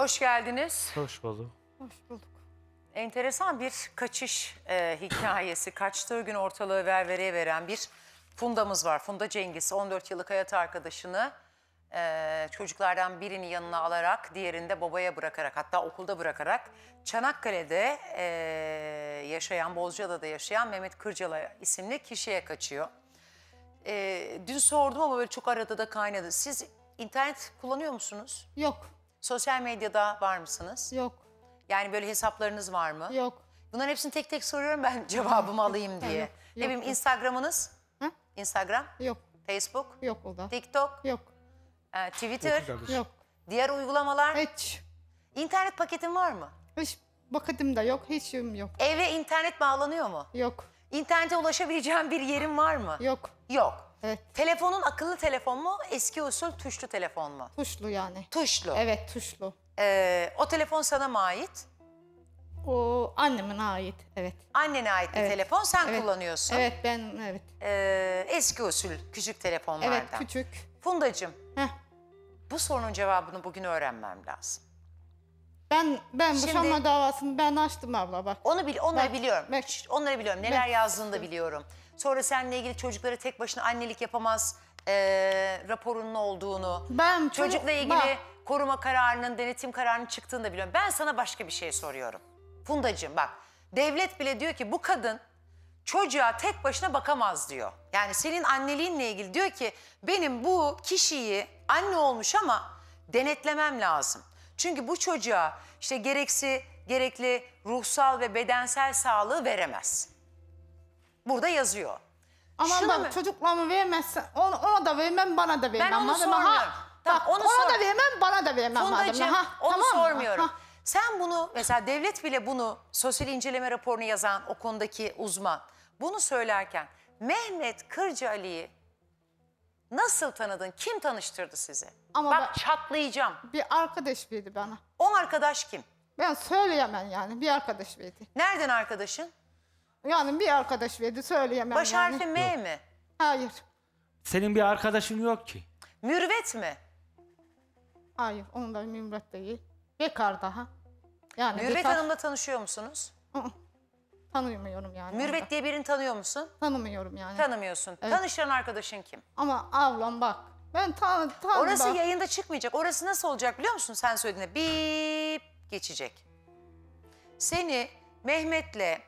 Hoş geldiniz. Hoş bulduk. Hoş bulduk. Enteresan bir kaçış e, hikayesi. Kaçtığı gün ortalığı ver ververeye veren bir Funda'mız var. Funda Cengiz 14 yıllık hayat arkadaşını e, çocuklardan birini yanına alarak diğerini de babaya bırakarak hatta okulda bırakarak Çanakkale'de e, yaşayan Bozcaada'da yaşayan Mehmet Kırcala isimli kişiye kaçıyor. E, dün sordum ama böyle çok arada da kaynadı. Siz internet kullanıyor musunuz? Yok. Sosyal medyada var mısınız? Yok. Yani böyle hesaplarınız var mı? Yok. Bunların hepsini tek tek soruyorum ben cevabımı alayım diye. yok, ne bileyim Instagram'ınız? Hı? Instagram? Yok. Facebook? Yok o da. TikTok? Yok. Ee, Twitter? Yok, Diğer uygulamalar? Hiç. İnternet paketin var mı? Hiç paketim de yok, hiç yok. Eve internet bağlanıyor mu? Yok. İnternete ulaşabileceğim bir yerim var mı? Yok. Yok. Evet. Telefonun akıllı telefon mu, eski usul tuşlu telefon mu? Tuşlu yani. Tuşlu. Evet tuşlu. Ee, o telefon sana mı ait? O annemin ait, evet. Annene ait bir telefon, sen Evet. kullanıyorsun. Evet ben evet. Ee, eski usul küçük telefonlardan. Evet küçük. Fundacığım, bu sorunun cevabını bugün öğrenmem lazım. Ben ben boşanma davasını ben açtım abla bak. Onu bil, onları Bak, biliyorum. bak. Onları biliyorum. Neler yazdığını da biliyorum. Sonra seninle ilgili çocuklara tek başına annelik yapamaz e, raporunun olduğunu. Ben çocukla ilgili bak. koruma kararının, denetim kararının çıktığını da biliyorum. Ben sana başka bir şey soruyorum. Fundacığım bak devlet bile diyor ki bu kadın çocuğa tek başına bakamaz diyor. Yani senin anneliğinle ilgili diyor ki benim bu kişiyi anne olmuş ama denetlemem lazım. Çünkü bu çocuğa işte gereksi gerekli ruhsal ve bedensel sağlığı veremez. Burada yazıyor. Ama Şunu bak mı? çocuklarımı vermezsen onu, ona da vermem bana da vermem. Ben onu sormuyorum. Ha, bak, onu ona sor. da vermem bana da vermem. Fundacığım onu tamam sormuyorum. Ha. Sen bunu mesela devlet bile bunu sosyal inceleme raporunu yazan o konudaki uzman bunu söylerken Mehmet Kırcı Ali'yi nasıl tanıdın? Kim tanıştırdı sizi? Ama Bak ben, çatlayacağım. Bir arkadaş verdi bana. O arkadaş kim? Ben söyleyemem yani bir arkadaş verdi. Nereden arkadaşın? Yani bir arkadaş verdi söyleyemem Baş yani. harfi M mi? Hayır. Senin bir arkadaşın yok ki. Mürvet mi? Hayır onun da mürvet değil. Bekar daha. Yani Mürvet bekar... Hanım'la tanışıyor musunuz? Hı Tanımıyorum yani. Mürvet diye birini tanıyor musun? Tanımıyorum yani. Tanımıyorsun. Evet. Tanışan arkadaşın kim? Ama ablam bak. Ben tan tan Orası bak. yayında çıkmayacak. Orası nasıl olacak biliyor musun? Sen söylediğinde bip geçecek. Seni Mehmet'le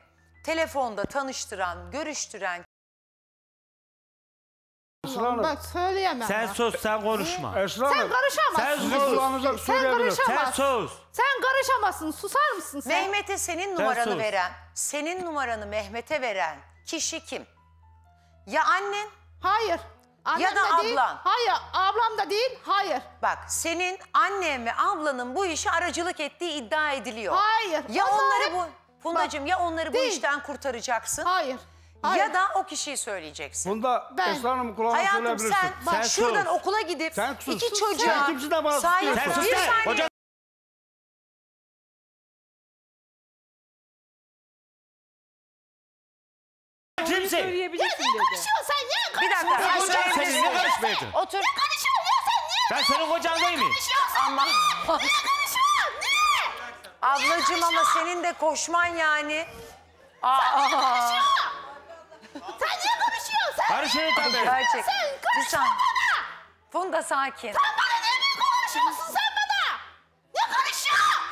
telefonda tanıştıran, görüştüren Esra söyleyemem. Sen ya. sus, sen konuşma. Esra Sen karışamazsın. Sen sus. Sen karışamazsın. Sen sus. Sen karışamazsın. Susar mısın sen? Mehmet'e senin numaranı sen veren, senin numaranı Mehmet'e veren kişi kim? Ya annen? Hayır. ya da ablan. Değil. Hayır, ablam da değil. Hayır. Bak, senin annen ve ablanın bu işi aracılık ettiği iddia ediliyor. Hayır. Ya onları bu Fundacığım ya onları değil. bu işten kurtaracaksın. Hayır. Hayır. Ya da o kişiyi söyleyeceksin. Bunda Esra Hanım kulağına Hayatım söyleyebilirsin. Hayatım sen, bak, sen şuradan sus. okula gidip sen sus. iki çocuğa... Sen kimsin Sen sus. Bir saniye. Hocam. Kimsin? Ya niye konuşuyorsun sen? Niye konuşuyorsun? Bir dakika. Hocam senin ne konuşmaya Otur. Ne konuşuyorsun ya sen? Niye ben senin kocan değil miyim? Allah. Ablacığım ama senin de koşman yani. Aa. Sen niye konuşuyorsun? Sen niye konuşuyorsun? Her şeyi tabii. Gerçek. Sen konuşma bana. Funda sakin. Sen bana niye mi konuşuyorsun sen bana? Ne konuşuyor?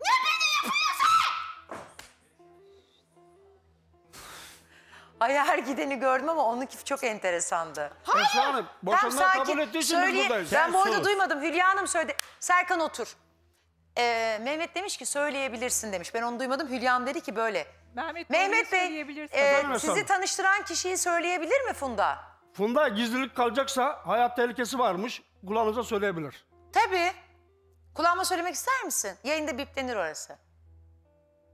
Ne beni yapıyor sen? Ay her gideni gördüm ama onunki çok enteresandı. Esra Hanım, boşanmayı kabul ettiyseniz buradayız. Ben bu arada duymadım. Hülya Hanım söyledi. Serkan otur e, Mehmet demiş ki söyleyebilirsin demiş. Ben onu duymadım. Hülya'm dedi ki böyle. Mehmet, Mehmet Bey e, sizi tanıştıran kişiyi söyleyebilir mi Funda? Funda gizlilik kalacaksa hayat tehlikesi varmış. Kulağınıza söyleyebilir. Tabii. Kulağıma söylemek ister misin? Yayında biplenir orası.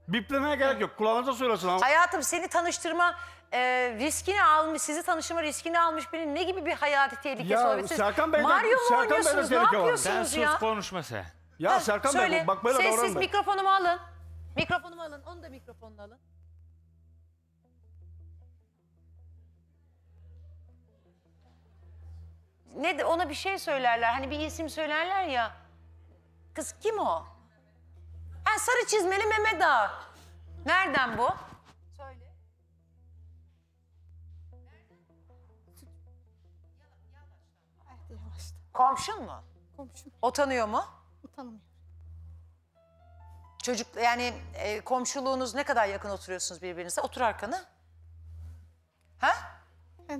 Biplemeye gerek yok. Kulağınıza söylesin ama. Hayatım seni tanıştırma e, riskini almış, sizi tanıştırma riskini almış birinin ne gibi bir hayati tehlikesi Ya, olabilir? Serkan Bey'den- Mario mu Serkan oynuyorsunuz? Ne tehlike var. yapıyorsunuz Sen sus konuşma sen. Ya Serkan Bey, bak böyle Sessiz davranma. mikrofonumu alın. Mikrofonumu alın. Onu da mikrofonunu alın. Ne de ona bir şey söylerler. Hani bir isim söylerler ya. Kız kim o? Ha sarı çizmeli Mehmet Ağa. Nereden bu? Söyle. Yavaş, yavaş. Komşun mu? Komşum. O tanıyor mu? tanımıyorum. Çocuk yani e, komşuluğunuz ne kadar yakın oturuyorsunuz birbirinize? Otur arkanı. Ha? Evet.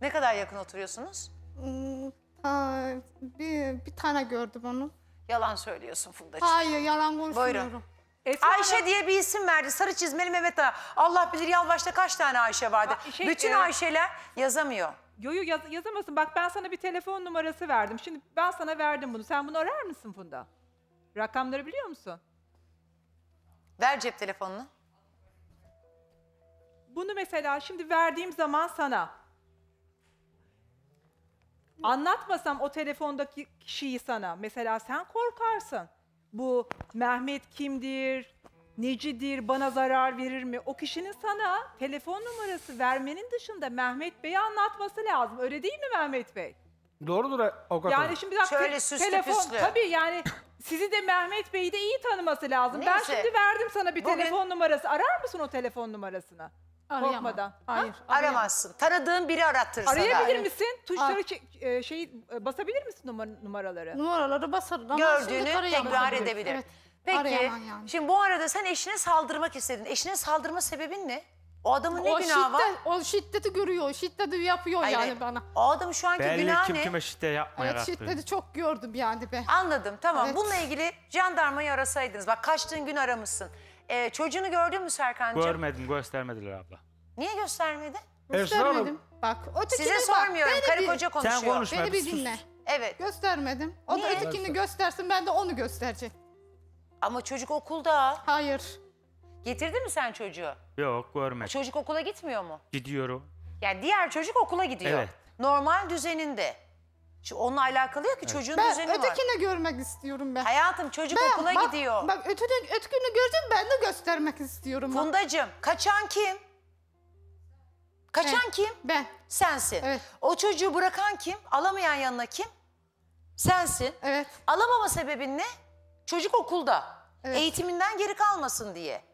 Ne kadar yakın oturuyorsunuz? Hmm, bir, bir tane gördüm onu. Yalan söylüyorsun Fundacığım. Hayır yalan konuşmuyorum. Buyurun. Efe Ayşe Hanım... diye bir isim verdi. Sarı çizmeli Mehmet Ağa. Allah bilir Yalvaç'ta kaç tane Ayşe vardı. Ha, şey, Bütün e... Ayşe'ler yazamıyor. Yo'yu yaz, yazamasın. Bak ben sana bir telefon numarası verdim. Şimdi ben sana verdim bunu. Sen bunu arar mısın Funda? Rakamları biliyor musun? Ver cep telefonunu. Bunu mesela şimdi verdiğim zaman sana anlatmasam o telefondaki kişiyi sana mesela sen korkarsın. Bu Mehmet kimdir? necidir, bana zarar verir mi? O kişinin sana telefon numarası vermenin dışında Mehmet Bey'e anlatması lazım. Öyle değil mi Mehmet Bey? Doğrudur avukat Yani şimdi bak Şöyle te- telefon püslü. tabii yani sizi de Mehmet Bey'i de iyi tanıması lazım. Ben şimdi verdim sana bir Bugün- telefon numarası. Arar mısın o telefon numarasını? Korkmadan. Hayır. Aramazsın. Tanıdığın biri arattır sana. Arayabilir misin? Tuşları Ar- e, şeyi basabilir misin numaraları? Numaraları basarım Gördüğünü tekrar edebilir. Evet. Peki, Arayamam yani. şimdi bu arada sen eşine saldırmak istedin. Eşine saldırma sebebin ne? O adamın o ne günahı şiddet, var? O şiddeti görüyor, şiddeti yapıyor Hayır, yani bana. O adamın şu anki Belli günahı kim ne? kime şiddet yapmaya Evet yarattı. şiddeti çok gördüm yani be. Anladım tamam. Evet. Bununla ilgili jandarmayı arasaydınız. Bak kaçtığın gün aramışsın. Ee, çocuğunu gördün mü Serkan'cığım? Görmedim, göstermediler abla. Niye göstermedi? Göstermedim. Bak, ötekini Size bak, sormuyorum, karı koca konuşuyor. Sen konuşma, beni bir dinle. Evet. Göstermedim. O Niye? da ötekini göstersin, ben de onu gösterecektim. Ama çocuk okulda. Hayır. Getirdin mi sen çocuğu? Yok görmedim. Çocuk okula gitmiyor mu? Gidiyorum. Yani diğer çocuk okula gidiyor. Evet. Normal düzeninde. Şu onunla alakalı ya ki çocuğun ben düzeni var. ötekini görmek istiyorum ben. Hayatım çocuk ben, okula bak, gidiyor. Bak ötünü, ötekini gördüm ben de göstermek istiyorum. bak. Fundacığım kaçan kim? Kaçan Ben. kim? Ben. Sensin. Evet. O çocuğu bırakan kim? Alamayan yanına kim? Sensin. Evet. Alamama sebebin ne? Çocuk okulda. Evet. Eğitiminden geri kalmasın diye.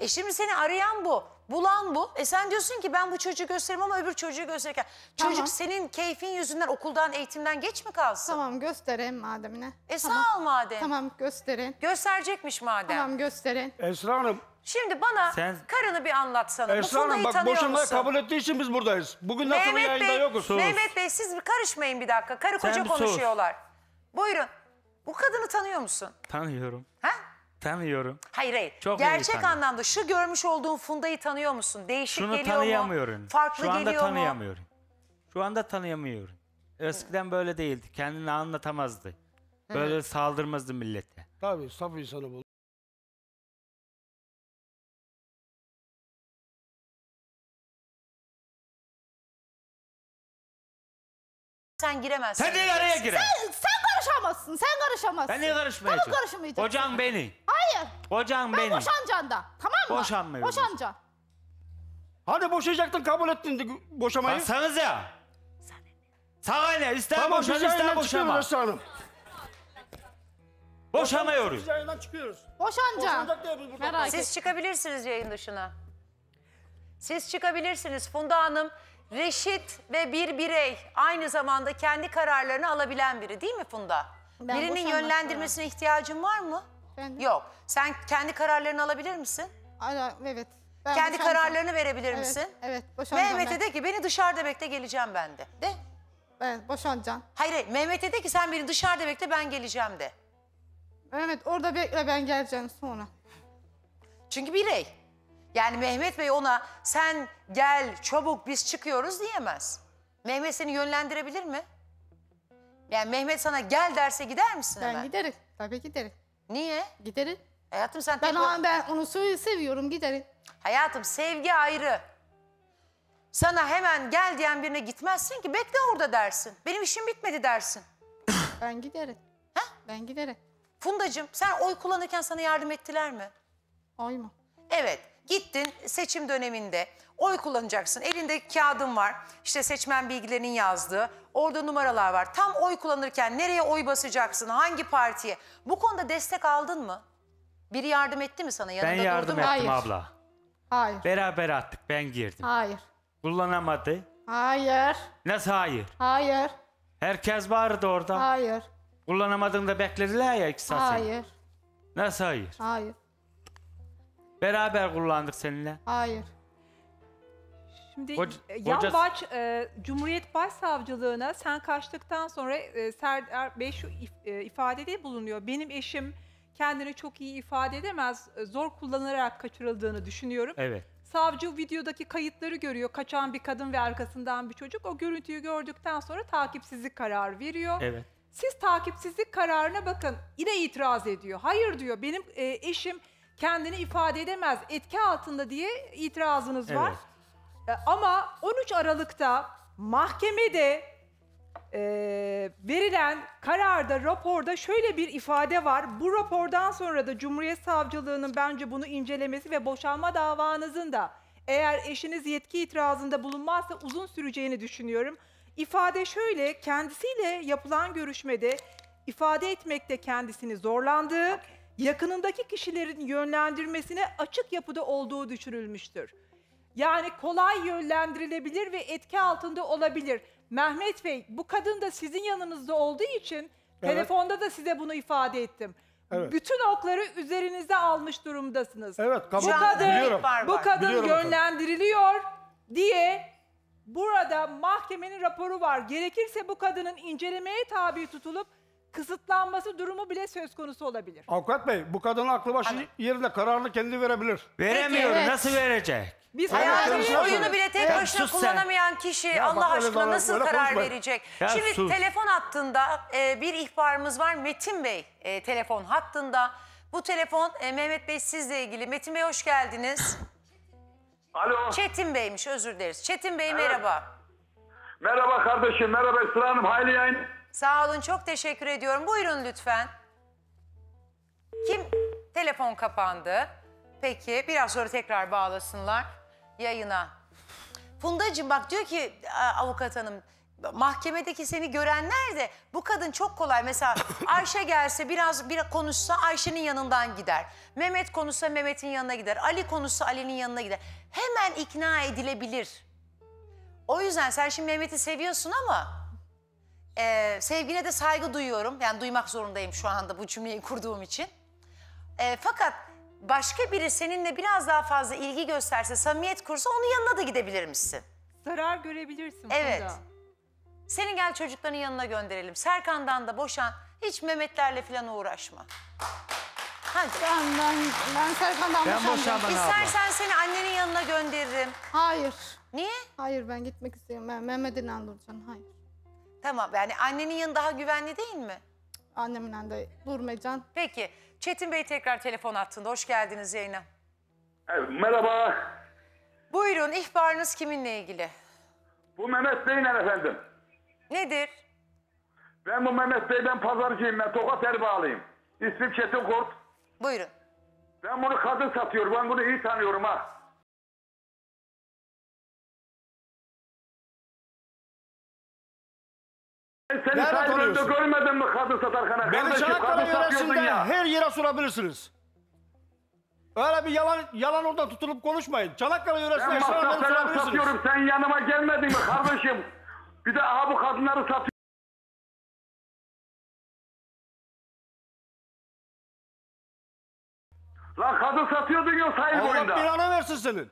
E şimdi seni arayan bu, bulan bu. E sen diyorsun ki ben bu çocuğu gösteririm ama öbür çocuğu gösterirken. Çocuk senin keyfin yüzünden okuldan, eğitimden geç mi kalsın? Tamam gösterin mademine. E sağ ol madem. Tamam gösterin. Gösterecekmiş madem. Tamam gösterin. Esra Hanım, Şimdi bana Sen- karını bir anlatsana. Bu Esra Hanım bak tanıyor boşuna kabul ettiği için biz buradayız. Bugün sonra Mehmet yayında Bey, yokuz. Mehmet Bey siz bir karışmayın bir dakika. Karı Sen koca bir sus. konuşuyorlar. Buyurun. Bu kadını tanıyor musun? Tanıyorum. Ha? Tanıyorum. Hayır hayır. Çok Gerçek anlamda şu görmüş olduğun Funda'yı tanıyor musun? Değişik Şunu geliyor tanıyamıyorum. mu? Farklı Şu anda geliyor mu? tanıyamıyorum. Şu anda tanıyamıyorum. Eskiden böyle değildi. Kendini anlatamazdı. Böyle saldırmazdı millete. Tabii saf insanı bul. Sen giremezsin. Sen de araya Sen, Sen karışamazsın. Sen karışamazsın. Ben niye karışmayacağım? Tabii karışmayacağım. Kocan beni. Hayır. Kocan ben beni. Ben boşanacağım da. Tamam mı? Boşanmıyorum. Boşanacağım. Hani boşayacaktın kabul ettin de boşamayı. Baksanız ya. Sana ne? ister tamam, boşan ister boşama. Tamam Boşamıyoruz. Biz yayından çıkıyoruz. Boşanacağım. Merak Siz çıkabilirsiniz yayın dışına. Siz çıkabilirsiniz. Funda Hanım reşit ve bir birey aynı zamanda kendi kararlarını alabilen biri değil mi Funda? Ben Birinin boşanmak yönlendirmesine ihtiyacın var mı? Efendim? Yok. Sen kendi kararlarını alabilir misin? Ara, evet. Ben kendi kararlarını verebilir evet, misin? Evet. boşanacağım Mehmet'e de ki beni dışarıda bekle geleceğim ben de. De. Evet boşanacağım. Hayır, hayır Mehmet'e de ki sen beni dışarıda bekle ben geleceğim de. Mehmet orada bekle ben geleceğim sonra. Çünkü birey. Yani Mehmet Bey ona sen gel çabuk biz çıkıyoruz diyemez. Mehmet seni yönlendirebilir mi? Yani Mehmet sana gel derse gider misin Ben hemen? giderim. Tabii giderim. Niye? Giderim. Hayatım sen Ben, tek- o- ben onu seviyorum giderim. Hayatım sevgi ayrı. Sana hemen gel diyen birine gitmezsin ki bekle orada dersin. Benim işim bitmedi dersin. Ben giderim. Ha? Ben giderim. Fundacığım sen oy kullanırken sana yardım ettiler mi? Oy mu? Evet. Gittin seçim döneminde oy kullanacaksın. Elinde kağıdın var. İşte seçmen bilgilerinin yazdığı. Orada numaralar var. Tam oy kullanırken nereye oy basacaksın? Hangi partiye? Bu konuda destek aldın mı? Biri yardım etti mi sana? Yanında ben yardım durdu ettim Hayır. abla. Hayır. Beraber attık. Ben girdim. Hayır. Kullanamadı. Hayır. Nasıl hayır? Hayır. Herkes vardı orada. Hayır. Kullanamadığında beklediler ya iki saat. Hayır. Nasıl hayır? Hayır. Beraber kullandık seninle. Hayır. Şimdi Koc- yan e, Cumhuriyet Başsavcılığına sen kaçtıktan sonra e, Serdar Bey şu if, e, ifadede bulunuyor. Benim eşim kendini çok iyi ifade edemez, e, zor kullanılarak kaçırıldığını düşünüyorum. Evet. Savcı videodaki kayıtları görüyor. Kaçan bir kadın ve arkasından bir çocuk. O görüntüyü gördükten sonra takipsizlik kararı veriyor. Evet. Siz takipsizlik kararına bakın. Yine itiraz ediyor. Hayır diyor. Benim e, eşim kendini ifade edemez, etki altında diye itirazınız var. Evet. E, ama 13 Aralık'ta mahkemede e, verilen kararda, raporda şöyle bir ifade var. Bu rapordan sonra da Cumhuriyet Savcılığı'nın bence bunu incelemesi ve boşanma davanızın da eğer eşiniz yetki itirazında bulunmazsa uzun süreceğini düşünüyorum. İfade şöyle, kendisiyle yapılan görüşmede ifade etmekte kendisini zorlandığı, okay yakınındaki kişilerin yönlendirmesine açık yapıda olduğu düşünülmüştür. Yani kolay yönlendirilebilir ve etki altında olabilir. Mehmet Bey, bu kadın da sizin yanınızda olduğu için evet. telefonda da size bunu ifade ettim. Evet. Bütün okları üzerinize almış durumdasınız. Evet, kabul bu kadın, biliyorum. Bu kadın biliyorum yönlendiriliyor diye burada mahkemenin raporu var. Gerekirse bu kadının incelemeye tabi tutulup kısıtlanması durumu bile söz konusu olabilir. Avukat Bey bu kadının aklı başı Hani- yerinde kararını kendi verebilir. Veremiyor. evet. Nasıl verecek? Biz Hayatının konuşma. oyunu bile tek Ya başına sus sen. kullanamayan kişi bak Allah aşkına bana- nasıl karar verecek? Ya Şimdi sus. telefon hattında e, bir ihbarımız var Metin Bey e, telefon hattında. Bu telefon e, Mehmet Bey sizle ilgili. Metin Bey hoş geldiniz. Alo. Çetin Bey'miş özür dileriz. Çetin Bey merhaba. Merhaba kardeşim. Merhaba Esra Hanım. Hayırlı yayın. Sağ olun çok teşekkür ediyorum. Buyurun lütfen. Kim? Telefon kapandı. Peki biraz sonra tekrar bağlasınlar yayına. Fundacığım bak diyor ki avukat hanım mahkemedeki seni görenler de bu kadın çok kolay. Mesela Ayşe gelse biraz bir konuşsa Ayşe'nin yanından gider. Mehmet konuşsa Mehmet'in yanına gider. Ali konuşsa Ali'nin yanına gider. Hemen ikna edilebilir. O yüzden sen şimdi Mehmet'i seviyorsun ama ee, sevgine de saygı duyuyorum. Yani duymak zorundayım şu anda bu cümleyi kurduğum için. Ee, fakat başka biri seninle biraz daha fazla ilgi gösterse, samimiyet kursa onun yanına da gidebilir misin? Zarar görebilirsin Evet. Bunda. Senin gel çocukların yanına gönderelim. Serkan'dan da boşan. Hiç Mehmetlerle falan uğraşma. Hadi. Ben, ben, ben Serkan'dan Ben boşandım. İstersen seni annenin yanına gönderirim. Hayır. Niye? Hayır ben gitmek istiyorum. Ben Mehmet İnan Hayır. Tamam yani annenin yanı daha güvenli değil mi? Annemle de durmayacaksın. Peki Çetin Bey tekrar telefon attığında hoş geldiniz yayına. Evet, merhaba. Buyurun ihbarınız kiminle ilgili? Bu Mehmet Bey'le efendim. Nedir? Ben bu Mehmet Bey ben pazarcıyım ben Tokat Erbağlıyım. İsmim Çetin Kurt. Buyurun. Ben bunu kadın satıyorum. ben bunu iyi tanıyorum ha. Seni Nerede tanıyorsun? görmedin mi kadın satarken? Beni Kardeşim, Çanakkale kadın yöresinde ya. her yere sorabilirsiniz. Öyle bir yalan yalan orada tutulup konuşmayın. Çanakkale Ben yöresinde her yere masraf satıyorum. Sen yanıma gelmedin mi kardeşim? Bir de aha bu kadınları satıyor. Lan kadın satıyordun ya sahil Allah boyunda. belanı versin senin.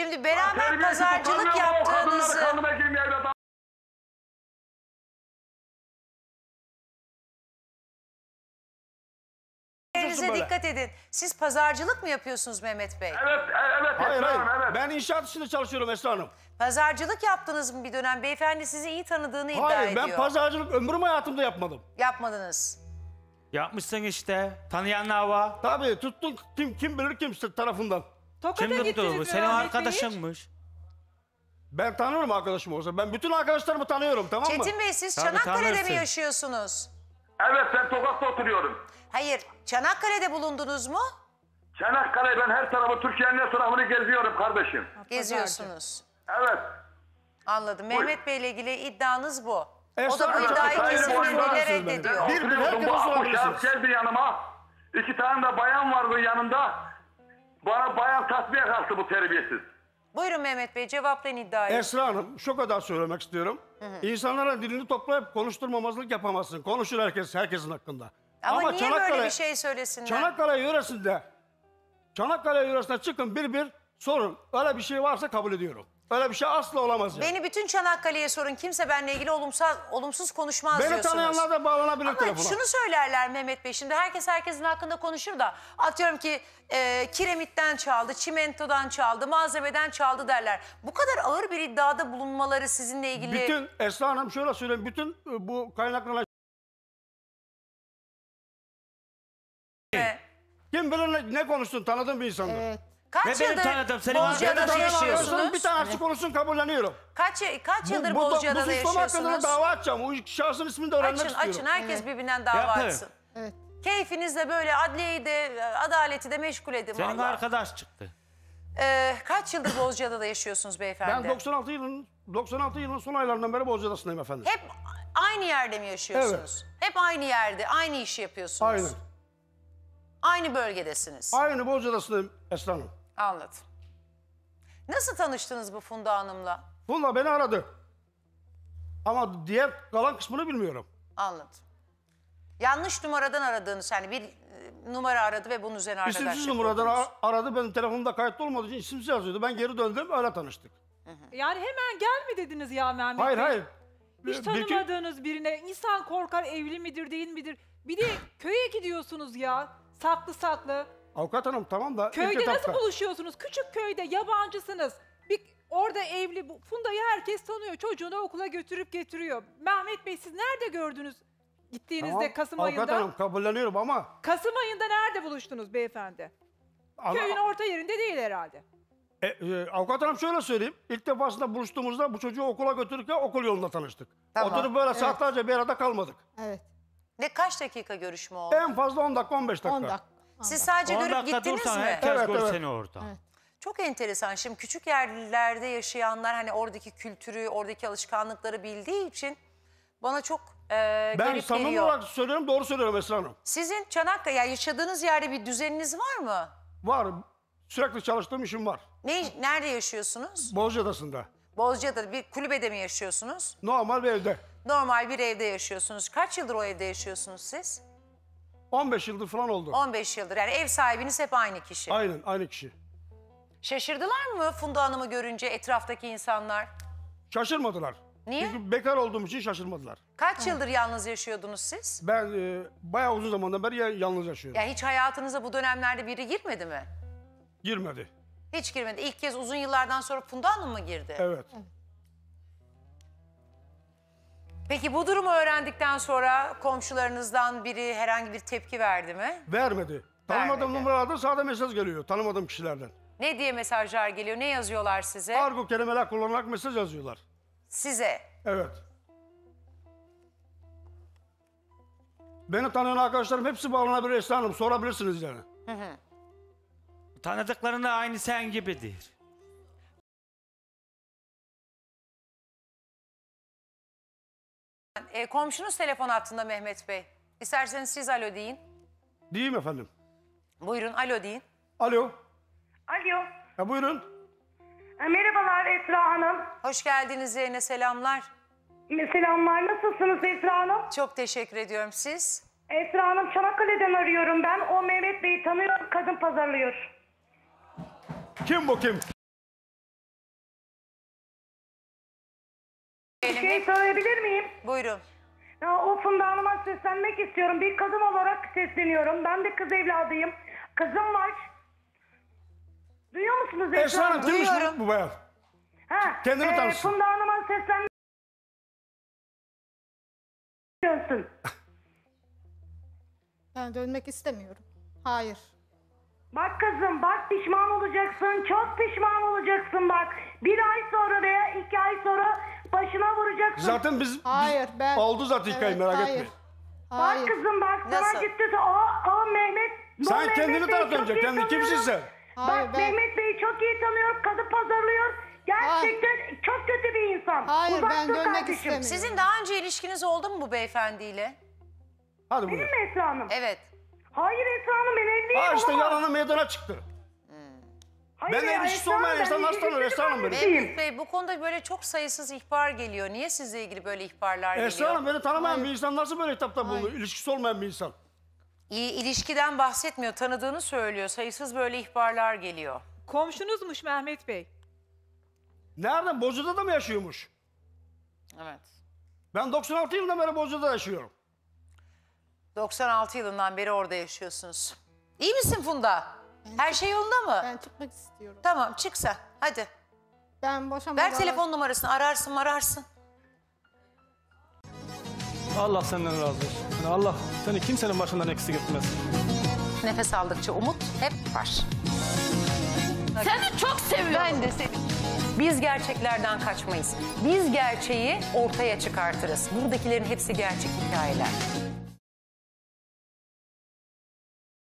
Şimdi beraber ya, pazarcılık yaptığınızı... Kendinize dikkat edin. Siz pazarcılık mı yapıyorsunuz Mehmet Bey? Evet, e, evet. Hayır, hayır. Hanım, evet. Ben inşaat işinde çalışıyorum Esra Hanım. Pazarcılık yaptınız mı bir dönem? Beyefendi sizi iyi tanıdığını hayır, iddia ediyor. Hayır, ben pazarcılık ömrüm hayatımda yapmadım. Yapmadınız. Yapmışsın işte. Tanıyanlar var. Tabii, tuttun kim, kim bilir kimse tarafından. Tokat'a Kim gittiniz tuttu? Senin rahmetli arkadaşınmış. Ben tanırım arkadaşım olsa. Ben bütün arkadaşlarımı tanıyorum tamam mı? Çetin Bey siz Tabii, Çanakkale'de mi yaşıyorsunuz? Evet ben Tokat'ta oturuyorum. Hayır, Çanakkale'de bulundunuz mu? Çanakkale ben her tarafı Türkiye'nin etrafını geziyorum kardeşim. Geziyorsunuz. Evet. Anladım. Mehmet Bey ile ilgili iddianız bu. O da bu iddiayı hayır, kesinlikle reddediyor. Bir bir herkes Bu- bu- bu bir uzmanlısınız. geldi yanıma. İki tane de bayan vardı yanında. Bana bayan tasfiye kalktı bu terbiyesiz. Buyurun Mehmet Bey cevaplayın iddiayı. Esra Hanım şu kadar söylemek istiyorum. Hı hı. İnsanlara dilini toplayıp konuşturmamazlık yapamazsın. Konuşur herkes herkesin hakkında. Ama, Ama niye Çanakkale, böyle bir şey söylesinler? Çanakkale yöresinde, Çanakkale yöresine çıkın bir bir sorun. Öyle bir şey varsa kabul ediyorum. Böyle bir şey asla olamaz yani. Beni bütün Çanakkale'ye sorun. Kimse benimle ilgili olumsuz, olumsuz konuşmaz Beni diyorsunuz. tanıyanlar da bağlanabilir Ama telefona. şunu söylerler Mehmet Bey. Şimdi herkes herkesin hakkında konuşur da. Atıyorum ki e, kiremitten çaldı, çimentodan çaldı, malzemeden çaldı derler. Bu kadar ağır bir iddiada bulunmaları sizinle ilgili... Bütün Esra Hanım şöyle söyleyeyim. Bütün e, bu kaynaklanan... Kim bilir ne, ne konuştun tanıdığın bir insandır. Evet. Kaç Ve yıldır beni tanıdım. Seni Bozcaada'da Beni yaşıyorsunuz? Bir tane açık olursun kabulleniyorum. Kaç, kaç yıldır bu, bu, yaşıyorsunuz? bu suçlama hakkında da dava açacağım. O şahsın ismini de öğrenmek Açın istiyorum. açın herkes birbirinden dava Yaparım. açsın. Evet. Keyfinizle böyle adliyeyi de adaleti de meşgul edin Senin valla. arkadaş çıktı. Ee, kaç yıldır da yaşıyorsunuz beyefendi? Ben 96 yılın 96 yılın son aylarından beri Bozcaada'sındayım efendim. Hep aynı yerde mi yaşıyorsunuz? Evet. Hep aynı yerde, aynı işi yapıyorsunuz. Aynı. Aynı bölgedesiniz. Aynı Bozcaada'sındayım Esra Hanım. Anladım. Nasıl tanıştınız bu Funda Hanım'la? Funda beni aradı. Ama diğer kalan kısmını bilmiyorum. Anladım. Yanlış numaradan aradığınız yani bir e, numara aradı ve bunun üzerine arkadaşlık İsimsiz numaradan ar- aradı. Benim telefonumda kayıtlı olmadığı için isimsiz yazıyordu. Ben geri döndüm öyle tanıştık. Yani hemen gel mi dediniz ya Mehmet Bey? Hayır hayır. Hiç Bir- bir- tanımadığınız birine insan korkar evli midir değil midir. Bir de köye gidiyorsunuz ya saklı saklı. Avukat hanım tamam da... Köyde nasıl etapta- buluşuyorsunuz? Küçük köyde yabancısınız. Bir, orada evli. Funda'yı herkes tanıyor. Çocuğunu okula götürüp getiriyor. Mehmet Bey siz nerede gördünüz gittiğinizde Tamam, Kasım avukat ayında? hanım kabulleniyorum ama... Kasım ayında nerede buluştunuz beyefendi? ana- Köyün orta yerinde değil herhalde. E, e, avukat hanım şöyle söyleyeyim. İlk defasında buluştuğumuzda bu çocuğu okula götürürken okul yolunda tanıştık. Tamam, Oturup böyle saatlerce bir arada kalmadık. Evet. Ne kaç dakika görüşme oldu? En fazla 10 dakika 15 dakika. 10 dakika. Siz sadece 10 görüp dakika gittiniz dursan mi? herkes Evet, gör evet. seni orada. Evet. Çok enteresan. Şimdi küçük yerlerde yaşayanlar hani oradaki kültürü, oradaki alışkanlıkları bildiği için bana çok e, Ben garip samimi geliyor. olarak söylüyorum doğru söylüyorum Esra Hanım. Sizin Çanakkale yani yaşadığınız yerde bir düzeniniz var mı? Var. Sürekli çalıştığım işim var. Ne, nerede yaşıyorsunuz? Bozcaadası'nda. Bozcaada bir kulübede mi yaşıyorsunuz? Normal bir evde. Normal bir evde yaşıyorsunuz. Kaç yıldır o evde yaşıyorsunuz siz? 15 yıldır falan oldu. 15 yıldır yani ev sahibiniz hep aynı kişi. Aynen aynı kişi. Şaşırdılar mı Funda Hanım'ı görünce etraftaki insanlar? Şaşırmadılar. Niye? Çünkü bekar olduğum için şaşırmadılar. Kaç yıldır yalnız yaşıyordunuz siz? Ben e, bayağı uzun zamandan beri ya- yalnız yaşıyorum. Ya hiç hayatınıza bu dönemlerde biri girmedi mi? Girmedi. Hiç girmedi. İlk kez uzun yıllardan sonra Funda Hanım mı girdi? Evet. Peki bu durumu öğrendikten sonra komşularınızdan biri herhangi bir tepki verdi mi? Vermedi. Tanımadığım Vermedi. numaralardan sadece mesaj geliyor tanımadığım kişilerden. Ne diye mesajlar geliyor? Ne yazıyorlar size? Argo kelimeler kullanarak mesaj yazıyorlar. Size? Evet. Beni tanıyan arkadaşlarım hepsi bağlanabilir Esra Hanım. Sorabilirsiniz yani. Hı hı. Tanıdıkların aynı sen gibidir. E, komşunuz telefon hattında Mehmet Bey. İsterseniz siz alo deyin. Diyeyim efendim. Buyurun alo deyin. Alo. Alo. Ha, buyurun. E, merhabalar Esra Hanım. Hoş geldiniz yayına selamlar. E, selamlar nasılsınız Esra Hanım? Çok teşekkür ediyorum siz. Esra Hanım Çanakkale'den arıyorum ben. O Mehmet Bey'i tanıyor kadın pazarlıyor. Kim bu kim? Bir şey söyleyebilir miyim? Buyurun. Ya, o Funda Hanım'a seslenmek istiyorum. Bir kadın olarak sesleniyorum. Ben de kız evladıyım. Kızım var. Duyuyor musunuz Esra, Esra Hanım? Duyuyorum. Bu bayan. Ha, Kendini e, tanısın. Funda Hanım'a seslenmek istiyorsun. Ben dönmek istemiyorum. Hayır. Bak kızım bak pişman olacaksın. Çok pişman olacaksın bak. Bir ay sonra veya iki ay sonra Başına vuracaksın. Zaten biz, biz Hayır, ben- oldu zaten hikaye merak hayır. etme. Hayır. Bak kızım bak sana Nasıl? gitti. O, o Mehmet. Sen Mehmet kendini Bey'i tanıt önce. iyi Kendini kimsin sen? Hayır, Bak ben- Mehmet Bey'i çok iyi tanıyor. Kadın pazarlıyor. Gerçekten ah. çok kötü bir insan. Hayır, Uzak ben dur dönmek kardeşim. istemiyorum. Sizin daha önce ilişkiniz oldu mu bu beyefendiyle? Hadi buyur. Değil mi Esra Hanım? Evet. Hayır Esra Hanım ben evliyim. Ha işte olamaz. yalanı meydana çıktı. Hayır, ben ya, ilişkisi Esra olmayan Hanım, ben insanlar tanır ilişkisini Esra Hanım Bey bu konuda böyle çok sayısız ihbar geliyor. Niye sizle ilgili böyle ihbarlar Esra geliyor? Hanım beni tanımayan bir insan nasıl böyle kitapta buluyor? İlişkisi olmayan bir insan. İyi, ilişkiden bahsetmiyor. Tanıdığını söylüyor. Sayısız böyle ihbarlar geliyor. Komşunuzmuş Mehmet Bey. Nereden? Bozcu'da da mı yaşıyormuş? Evet. Ben 96 yılından beri Bozcu'da yaşıyorum. 96 yılından beri orada yaşıyorsunuz. İyi misin Funda? Her şey yolunda mı? Ben çıkmak istiyorum. Tamam çık sen hadi. Ben boşanmadan... Ver telefon numarasını ararsın ararsın. Allah senden razı olsun. Allah seni kimsenin başından eksik etmez. Nefes aldıkça umut hep var. Seni çok seviyorum. Ben de seviyorum. Biz gerçeklerden kaçmayız. Biz gerçeği ortaya çıkartırız. Buradakilerin hepsi gerçek hikayeler.